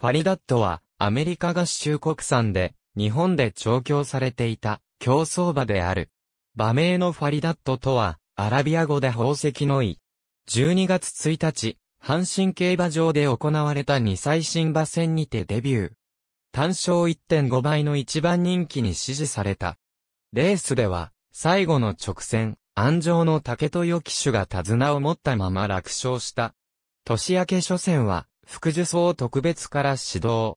ファリダットは、アメリカ合衆国産で、日本で調教されていた、競争馬である。馬名のファリダットとは、アラビア語で宝石の意。12月1日、阪神競馬場で行われた2歳新馬戦にてデビュー。単勝1.5倍の一番人気に支持された。レースでは、最後の直線、安城の竹豊騎手が手綱を持ったまま落勝した。年明け初戦は、副受賞特別から指導。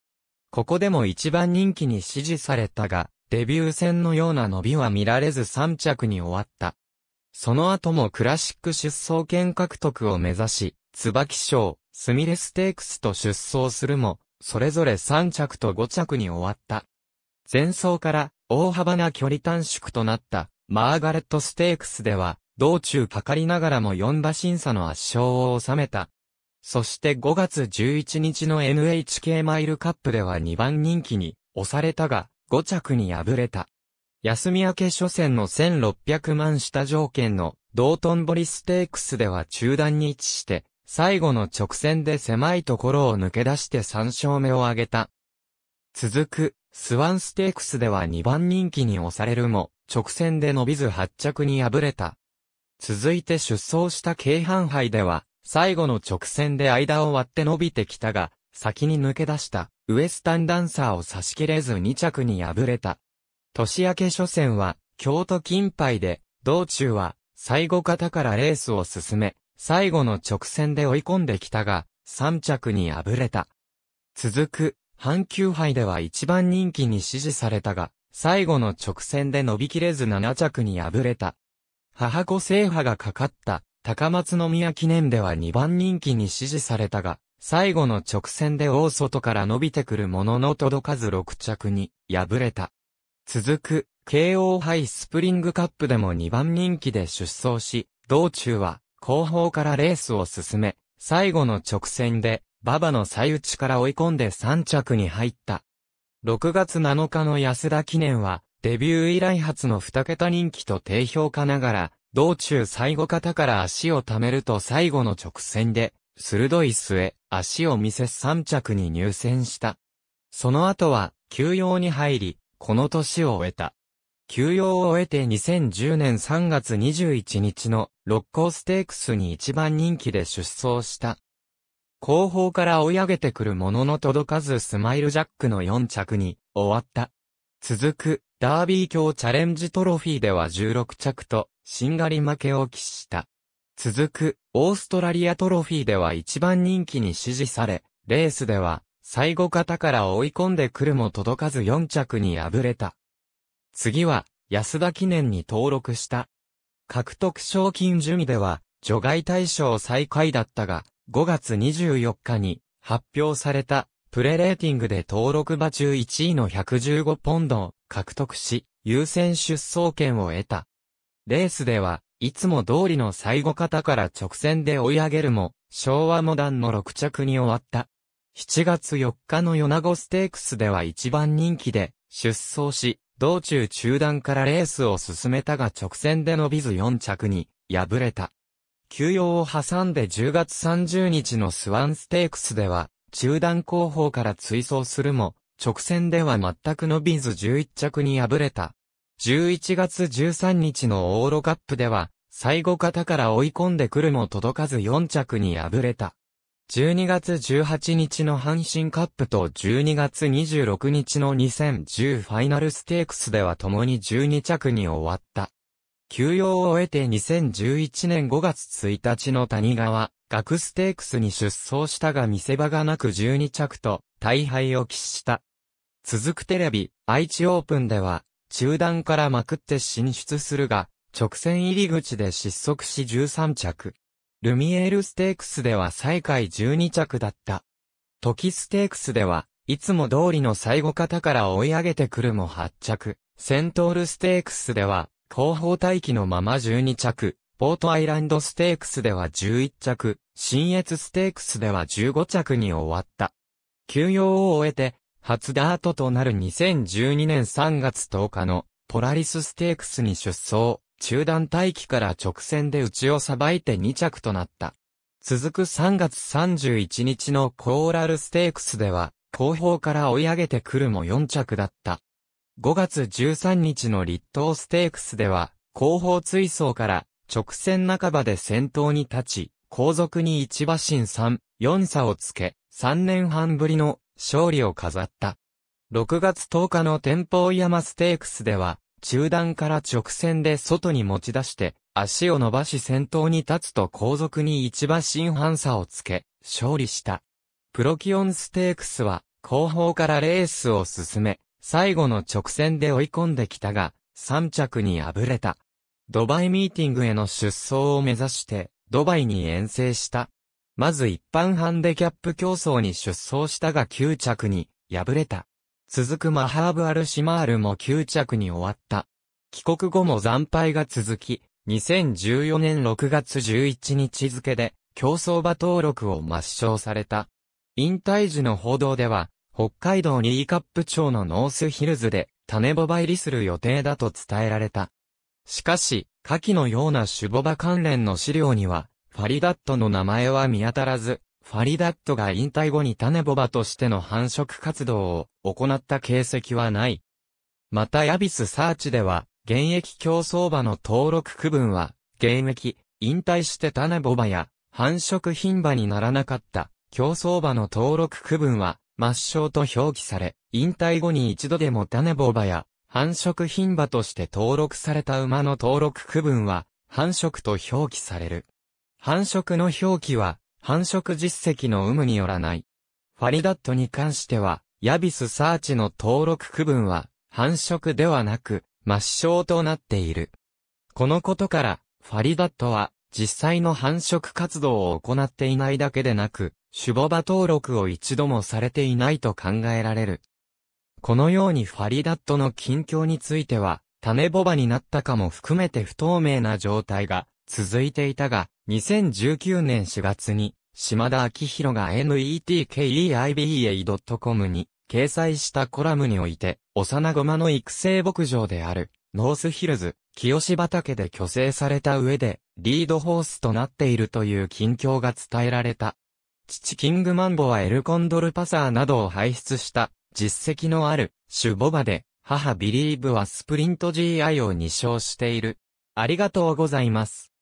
ここでも一番人気に支持されたが、デビュー戦のような伸びは見られず3着に終わった。その後もクラシック出走権獲得を目指し、椿賞、スミレステークスと出走するも、それぞれ3着と5着に終わった。前走から大幅な距離短縮となったマーガレットステークスでは、道中かかりながらも4馬審査の圧勝を収めたそして5月11日の NHK マイルカップでは2番人気に押されたが、5着に敗れた。休み明け初戦の1600万下条件の道頓堀ステークスでは中断に位置して、最後の直線で狭いところを抜け出して3勝目を挙げた。続く、スワンステークスでは2番人気に押されるも、直線で伸びず8着に敗れた。続いて出走した京阪杯では、最後の直線で間を割って伸びてきたが、先に抜け出した、ウエスタンダンサーを差し切れず2着に敗れた。年明け初戦は、京都金杯で、道中は、最後方からレースを進め、最後の直線で追い込んできたが、3着に敗れた。続く、阪急杯では一番人気に支持されたが、最後の直線で伸びきれず7着に敗れた。母子制覇がかかった高松宮記念では2番人気に支持されたが、最後の直線で大外から伸びてくるものの届かず6着に敗れた。続く、慶応杯スプリングカップでも2番人気で出走し、道中は後方からレースを進め、最後の直線で馬場の最内から追い込んで3着に入った。6月7日の安田記念は、デビュー以来初の2桁人気と低評価ながら、道中最後方から足を溜めると最後の直線で、鋭い末、足を見せ3着に入選した。その後は、休養に入り、この年を終えた。休養を終えて2010年3月21日の六甲ステークスに一番人気で出走した。後方から追い上げてくるものの届かずスマイルジャックの4着に終わった。続く、ダービー卿チャレンジトロフィーでは16着と、しんがり負けを喫した。続く、オーストラリアトロフィーでは一番人気に支持され、レースでは、最後方から追い込んでくるも届かず4着に敗れた。次は、安田記念に登録した。獲得賞金順位では、除外対象最下位だったが、5月24日に発表されたプレレーティングで登録馬中1位の115ポンドを獲得し、優先出走権を得た。レースでは、いつも通りの最後方から直線で追い上げるも、昭和モダンの6着に終わった。7月4日の米子ステークスでは一番人気で、出走し、道中中断からレースを進めたが直線で伸びず4着に、敗れた。休養を挟んで10月30日のスワンステークスでは、中段後方から追走するも、直線では全く伸びず11着に敗れた。11月13日のオーロカップでは、最後方から追い込んでくるも届かず4着に敗れた。12月18日の阪神カップと12月26日の2010ファイナルステークスでは共に12着に終わった。休養を終えて2011年5月1日の谷川学ステークスに出走したが見せ場がなく12着と大敗を喫した。続くテレビ、愛知オープンでは、中段からまくって進出するが、直線入り口で失速し13着。ルミエールステークスでは最下位12着だった。トキステークスでは、いつも通りの最後方から追い上げてくるも8着。セントールステークスでは、後方待機のまま12着。オートアイランドステークスでは11着、新越ステークスでは15着に終わった。休養を終えて、初ダートとなる2012年3月10日のポラリスステークスに出走、中段待機から直線で内をさばいて2着となった。続く3月31日のコーラルステークスでは、後方から追い上げてくるも4着だった。5月13日の立東ステークスでは、後方追走から直線半ばで先頭に立ち、後続に一馬身3、4差をつけ、3年半ぶりの勝利を飾った。6月10日の天保山ステークスでは、中段から直線で外に持ち出して、足を伸ばし先頭に立つと後続に一馬身半差をつけ、勝利した。プロキオンステークスは、後方からレースを進め、最後の直線で追い込んできたが、3着に敗れた。ドバイミーティングへの出走を目指して、ドバイに遠征した。まず一般ハンデキャップ競争に出走したが9着に敗れた。続くマハーブ・アルシマールも9着に終わった。帰国後も惨敗が続き、2014年6月11日付で競争馬登録を抹消された。引退時の報道では、北海道ニーカップ町のノースヒルズで種ボバ入りする予定だと伝えられた。しかし、下記のようなシュボバ関連の資料には、ファリダットの名前は見当たらず、ファリダットが引退後に種ボバとしての繁殖活動を行った形跡はない。またヤビスサーチでは、現役競走馬の登録区分は、現役、引退して種ボバや、繁殖牝馬にならなかった、競走馬の登録区分は、抹消と表記され、引退後に一度でも種ボバや、繁殖牝馬として登録された馬の登録区分は、繁殖と表記される。繁殖の表記は、繁殖実績の有無によらない。ファリダットに関しては、ヤビスサーチの登録区分は、繁殖ではなく、抹消となっている。このことから、ファリダットは、実際の繁殖活動を行っていないだけでなく、種母馬登録を一度もされていないと考えられる。このようにファリダットの近況については、種ボバになったかも含めて不透明な状態が続いていたが、2019年4月に、島田明宏が netkeiba.com に掲載したコラムにおいて、幼駒の育成牧場である、ノースヒルズ、清志畑で虚勢された上で、リードホースとなっているという近況が伝えられた。父キングマンボはエルコンドルパサーなどを輩出した実績のある、種母馬で、母ビリーブはスプリント GI を2勝している。ありがとうございます。